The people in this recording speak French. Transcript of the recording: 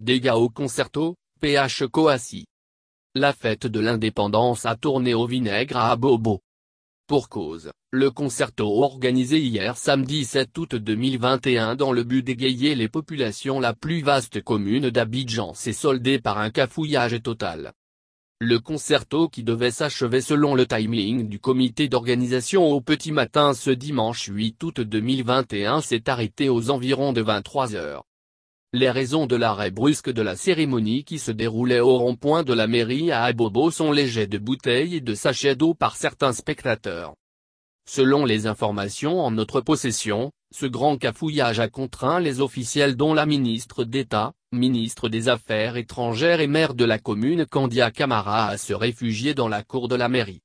Dégâts au concerto, PH Coassi. La fête de l'indépendance a tourné au vinaigre à Bobo. Pour cause, le concerto organisé hier samedi 7 août 2021 dans le but d'égayer les populations la plus vaste commune d'Abidjan s'est soldé par un cafouillage total. Le concerto qui devait s'achever selon le timing du comité d'organisation au petit matin ce dimanche 8 août 2021 s'est arrêté aux environs de 23 heures. Les raisons de l'arrêt brusque de la cérémonie qui se déroulait au rond-point de la mairie à Abobo sont légers de bouteilles et de sachets d'eau par certains spectateurs. Selon les informations en notre possession, ce grand cafouillage a contraint les officiels dont la ministre d'État, ministre des Affaires étrangères et maire de la commune Candia Camara à se réfugier dans la cour de la mairie.